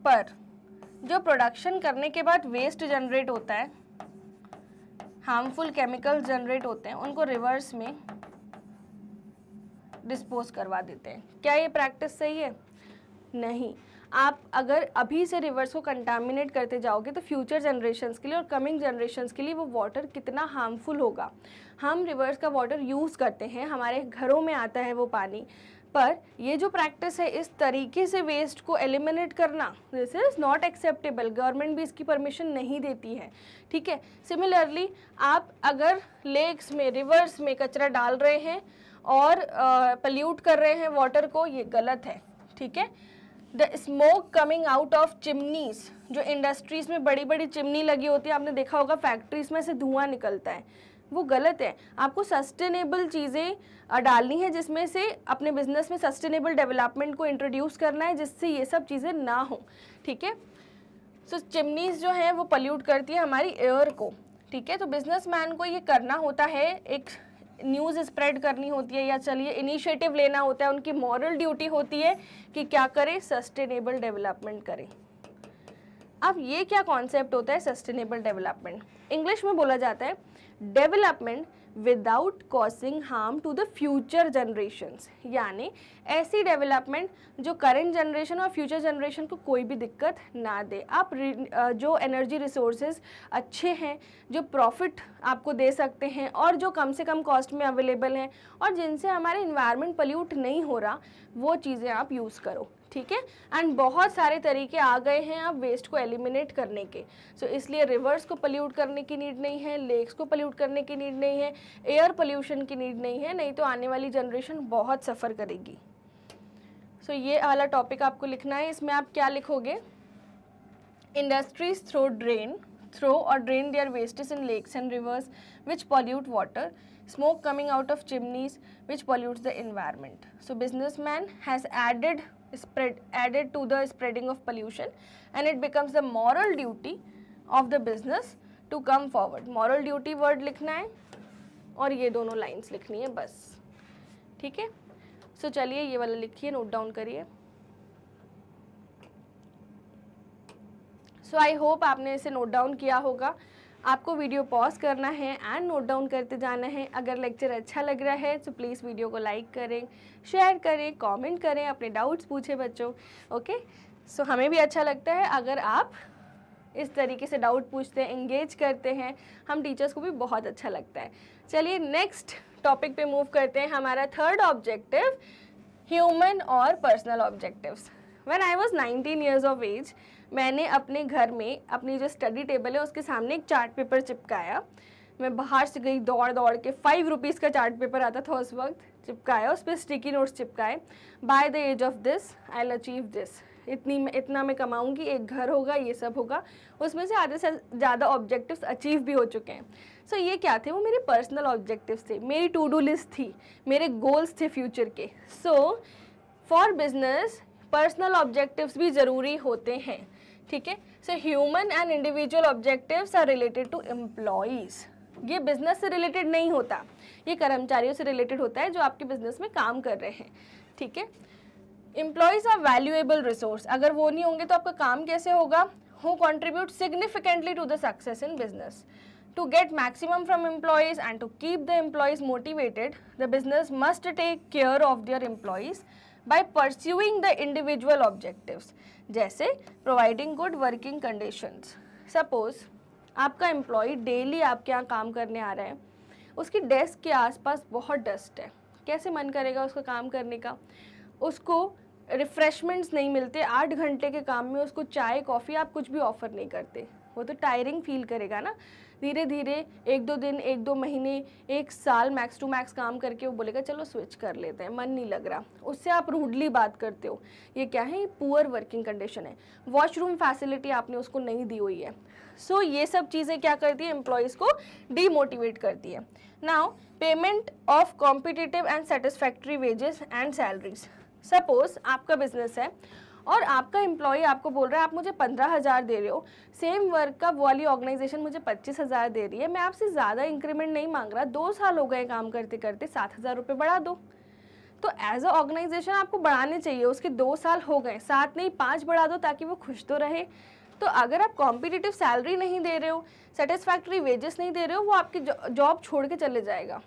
Speaker 1: पर जो प्रोडक्शन करने के बाद वेस्ट जनरेट होता है हार्मफुल केमिकल्स जनरेट होते हैं उनको रिवर्स में डिस्पोज करवा देते हैं क्या ये प्रैक्टिस सही है नहीं आप अगर अभी से रिवर्स को कंटामिनेट करते जाओगे तो फ्यूचर जनरेशन्स के लिए और कमिंग जनरेशन्स के लिए वो वाटर कितना हार्मफुल होगा हम रिवर्स का वाटर यूज़ करते हैं हमारे घरों में आता है वो पानी पर ये जो प्रैक्टिस है इस तरीके से वेस्ट को एलिमिनेट करना this is not acceptable government भी इसकी परमिशन नहीं देती है ठीक है सिमिलरली आप अगर लेक्स में रिवर्स में कचरा डाल रहे हैं और पल्यूट कर रहे हैं वाटर को ये गलत है ठीक है the smoke coming out of chimneys जो इंडस्ट्रीज़ में बड़ी बड़ी चिमनी लगी होती है आपने देखा होगा फैक्ट्रीज़ में से धुआं निकलता है वो गलत है आपको सस्टेनेबल चीज़ें डालनी है जिसमें से अपने बिजनेस में सस्टेनेबल डेवलपमेंट को इंट्रोड्यूस करना है जिससे ये सब चीज़ें ना हो ठीक है सो चिमनीज़ जो हैं वो पल्यूट करती है हमारी एयर को ठीक है तो बिजनेसमैन को ये करना होता है एक न्यूज़ स्प्रेड करनी होती है या चलिए इनिशिएटिव लेना होता है उनकी मॉरल ड्यूटी होती है कि क्या करें सस्टेनेबल डेवलपमेंट करें अब ये क्या कॉन्सेप्ट होता है सस्टेनेबल डेवलपमेंट इंग्लिश में बोला जाता है development without causing harm to the future generations यानी ऐसी डेवलपमेंट जो करेंट जनरेशन और फ्यूचर जनरेशन को कोई भी दिक्कत ना दे आप जो एनर्जी रिसोर्सेज अच्छे हैं जो प्रॉफिट आपको दे सकते हैं और जो कम से कम कॉस्ट में अवेलेबल हैं और जिनसे हमारे इन्वायरमेंट पल्यूट नहीं हो रहा वो चीज़ें आप यूज़ करो ठीक है एंड बहुत सारे तरीके आ गए हैं अब वेस्ट को एलिमिनेट करने के सो so, इसलिए रिवर्स को पल्यूट करने की नीड नहीं है लेक्स को पल्यूट करने की नीड नहीं है एयर पोल्यूशन की नीड नहीं है नहीं तो आने वाली जनरेशन बहुत सफ़र करेगी सो so, ये वाला टॉपिक आपको लिखना है इसमें आप क्या लिखोगे इंडस्ट्रीज थ्रो ड्रेन थ्रो और drain their wastage in lakes and rivers which pollute water smoke coming out of chimneys which pollute the environment so business man has added spread added to the spreading of pollution and it becomes the moral duty of the business to come forward moral duty word likhna hai aur ye dono lines likhni hai bas theek hai so chaliye ye wala likhiye note down kariye so i hope aapne ise note down kiya hoga आपको वीडियो पॉज करना है एंड नोट डाउन करते जाना है अगर लेक्चर अच्छा लग रहा है तो प्लीज़ वीडियो को लाइक करें शेयर करें कमेंट करें अपने डाउट्स पूछें बच्चों ओके सो so, हमें भी अच्छा लगता है अगर आप इस तरीके से डाउट पूछते हैं इंगेज करते हैं हम टीचर्स को भी बहुत अच्छा लगता है चलिए नेक्स्ट टॉपिक पर मूव करते हैं हमारा थर्ड ऑब्जेक्टिव ह्यूमन और personal objectives when i was 19 years of age मैंने अपने घर में अपनी जो स्टडी टेबल है उसके सामने एक चार्ट पेपर चिपकाया मैं बाहर से गई दौड़ दौड़ के फाइव रुपीज़ का चार्ट पेपर आता था उस वक्त चिपकाया उस पर स्टिकी नोट्स चिपकाए by the age of this I'll achieve this इतनी मैं इतना मैं कमाऊँगी एक घर होगा ये सब होगा उसमें से आधे से ज़्यादा ऑब्जेक्टिव्स अचीव भी हो चुके हैं सो so, ये क्या थे वो मेरे पर्सनल ऑब्जेक्टिव्स थे मेरी टू डू लिस्ट थी मेरे गोल्स थे फ्यूचर के so for business personal objectives भी ज़रूरी होते हैं ठीक है so human and individual objectives are related to employees ये बिजनेस से रिलेटेड नहीं होता ये कर्मचारियों से रिलेटेड होता है जो आपके बिजनेस में काम कर रहे हैं ठीक है एम्प्लॉयज़ आर वैल्यूएबल रिसोर्स अगर वो नहीं होंगे तो आपका काम कैसे होगा who contribute significantly to the success in business to get maximum from employees and to keep the employees motivated the business must take care of their employees by pursuing the individual objective जैसे providing good working conditions suppose आपका एम्प्लॉय डेली आपके यहाँ काम करने आ रहा है उसकी डेस्क के आसपास बहुत डस्ट है कैसे मन करेगा उसका काम करने का उसको रिफ़्रेशमेंट्स नहीं मिलते आठ घंटे के काम में उसको चाय कॉफ़ी आप कुछ भी ऑफ़र नहीं करते वो तो टायरिंग फील करेगा ना धीरे धीरे एक दो दिन एक दो महीने एक साल मैक्स टू मैक्स काम करके वो बोलेगा चलो स्विच कर लेते हैं मन नहीं लग रहा उससे आप रूडली बात करते हो ये क्या है पुअर वर्किंग कंडीशन है वॉशरूम फैसिलिटी आपने उसको नहीं दी हुई है सो so, ये सब चीज़ें क्या करती है एम्प्लॉयज़ को डीमोटिवेट करती है now payment of competitive and satisfactory wages and salaries suppose आपका बिजनेस है और आपका एम्प्लॉय आपको बोल रहा है आप मुझे पंद्रह हज़ार दे रहे हो सेम वर्क का वाली ऑर्गेनाइजेशन मुझे पच्चीस हज़ार दे रही है मैं आपसे ज़्यादा इंक्रीमेंट नहीं मांग रहा दो साल हो गए काम करते करते सात हज़ार रुपये बढ़ा दो तो एज अ ऑर्गेनाइजेशन आपको बढ़ाने चाहिए उसके दो साल हो गए सात नहीं पाँच बढ़ा दो ताकि वो खुश तो रहे तो अगर आप कॉम्पिटिटिव सैलरी नहीं दे रहे हो सेटिस्फैक्ट्री वेजेस नहीं दे रहे हो वो आपकी जॉब छोड़ के चले जाएगा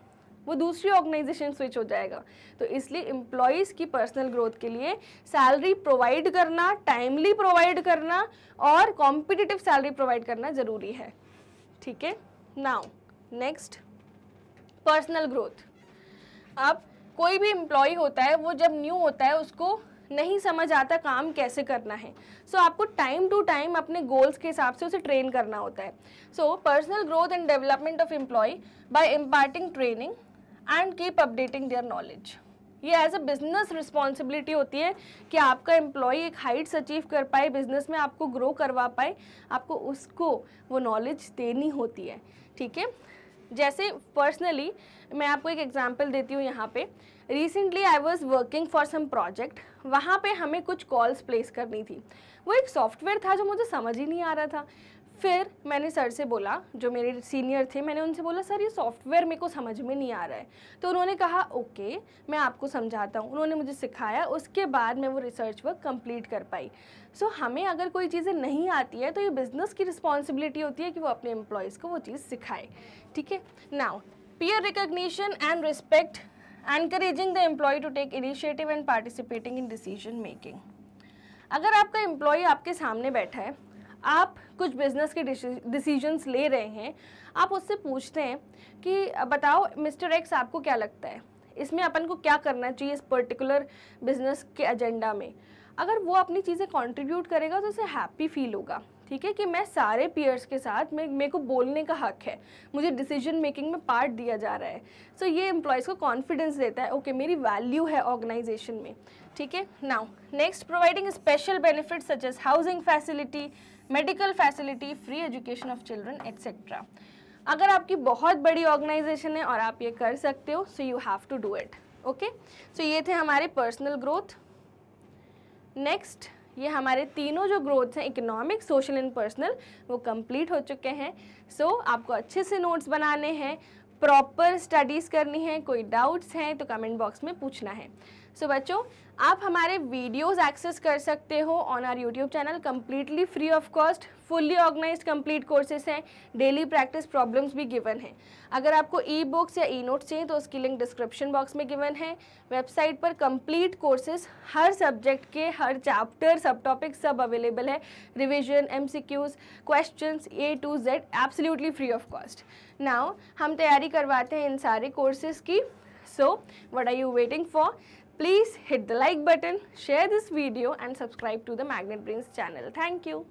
Speaker 1: वो दूसरी ऑर्गेनाइजेशन स्विच हो जाएगा तो इसलिए एम्प्लॉयज़ की पर्सनल ग्रोथ के लिए सैलरी प्रोवाइड करना टाइमली प्रोवाइड करना और कॉम्पिटिटिव सैलरी प्रोवाइड करना ज़रूरी है ठीक है नाउ नेक्स्ट पर्सनल ग्रोथ अब कोई भी एम्प्लॉय होता है वो जब न्यू होता है उसको नहीं समझ आता काम कैसे करना है सो so, आपको टाइम टू टाइम अपने गोल्स के हिसाब से उसे ट्रेन करना होता है so personal growth and development of employ by imparting training and keep updating their knowledge ये एज अ बिजनेस रिस्पॉन्सिबिलिटी होती है कि आपका एम्प्लॉय एक हाइट्स अचीव कर पाए बिजनेस में आपको ग्रो करवा पाए आपको उसको वो नॉलेज देनी होती है ठीक है जैसे पर्सनली मैं आपको एक एग्जांपल देती हूँ यहाँ पे recently I was working for some project वहाँ पे हमें कुछ कॉल्स प्लेस करनी थी वो एक सॉफ्टवेयर था जो मुझे समझ ही नहीं आ रहा था फिर मैंने सर से बोला जो मेरे सीनियर थे मैंने उनसे बोला सर ये सॉफ्टवेयर मेरे को समझ में नहीं आ रहा है तो उन्होंने कहा ओके मैं आपको समझाता हूँ उन्होंने मुझे सिखाया उसके बाद मैं वो रिसर्च वर्क कंप्लीट कर पाई सो so, हमें अगर कोई चीज़ें नहीं आती है तो ये बिज़नेस की रिस्पॉन्सिबिलिटी होती है कि वो अपने एम्प्लॉयज़ को वो चीज़ सिखाए ठीक है now peer recognition and respect encouraging the employ to take initiative and participating in decision making अगर आपका एम्प्लॉय आपके सामने बैठा है आप कुछ बिजनेस के डिसीजंस ले रहे हैं आप उससे पूछते हैं कि बताओ मिस्टर एक्स आपको क्या लगता है इसमें अपन को क्या करना चाहिए इस पर्टिकुलर बिजनेस के एजेंडा में अगर वो अपनी चीज़ें कंट्रीब्यूट करेगा तो उसे हैप्पी फील होगा ठीक है कि मैं सारे पीयर्स के साथ मैं मेरे को बोलने का हक है मुझे डिसीजन मेकिंग में पार्ट दिया जा रहा है सो so, ये एम्प्लॉयज़ को कॉन्फिडेंस देता है ओके okay, मेरी वैल्यू है ऑर्गेनाइजेशन में ठीक है now next providing special benefit such as housing facility medical facility free education of children etcetera अगर आपकी बहुत बड़ी ऑर्गेनाइजेशन है और आप ये कर सकते हो so you have to do it okay so ये थे हमारे पर्सनल ग्रोथ नेक्स्ट ये हमारे तीनों जो ग्रोथ्स हैं इकोनॉमिक सोशल एंड पर्सनल वो कंप्लीट हो चुके हैं सो so, आपको अच्छे से नोट्स बनाने हैं प्रॉपर स्टडीज़ करनी है कोई डाउट्स हैं तो कमेंट बॉक्स में पूछना है सो बच्चों आप हमारे वीडियोस एक्सेस कर सकते हो on our YouTube channel completely free of cost fully organize complete courses हैं डेली प्रैक्टिस प्रॉब्लम्स भी गिवन हैं अगर आपको ई बुक्स या ई नोट्स चाहिए तो उसकी लिंक डिस्क्रिप्शन बॉक्स में गिवन है वेबसाइट पर कंप्लीट कोर्सेज हर सब्जेक्ट के हर चैप्टर सब टॉपिक सब अवेलेबल है revision M C Qs question A to Z absolutely free of cost now हम तैयारी करवाते हैं इन सारे कोर्सेज़ की so what are you waiting for Please hit the like button, share this video and subscribe to the Magnet Brains channel. Thank you.